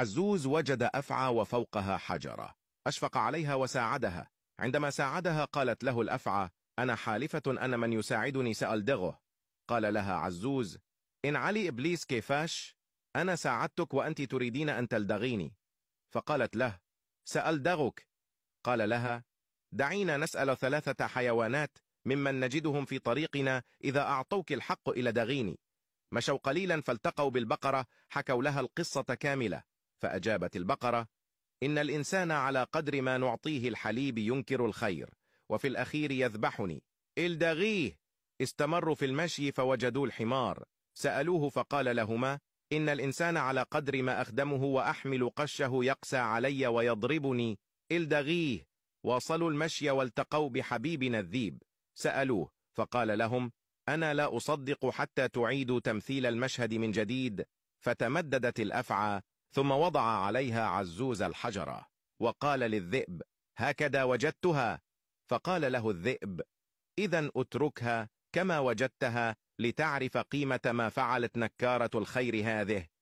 عزوز وجد أفعى وفوقها حجرة أشفق عليها وساعدها عندما ساعدها قالت له الأفعى أنا حالفة أن من يساعدني سألدغه قال لها عزوز إن علي إبليس كيفاش أنا ساعدتك وأنت تريدين أن تلدغيني فقالت له سألدغك قال لها دعينا نسأل ثلاثة حيوانات ممن نجدهم في طريقنا إذا أعطوك الحق إلى دغيني مشوا قليلا فالتقوا بالبقرة حكوا لها القصة كاملة فأجابت البقرة إن الإنسان على قدر ما نعطيه الحليب ينكر الخير وفي الأخير يذبحني الدغيه استمروا في المشي فوجدوا الحمار سألوه فقال لهما إن الإنسان على قدر ما أخدمه وأحمل قشه يقسى علي ويضربني الدغيه واصلوا المشي والتقوا بحبيبنا الذيب سألوه فقال لهم أنا لا أصدق حتى تعيدوا تمثيل المشهد من جديد فتمددت الأفعى ثم وضع عليها عزوز الحجرة وقال للذئب هكذا وجدتها فقال له الذئب إذا أتركها كما وجدتها لتعرف قيمة ما فعلت نكارة الخير هذه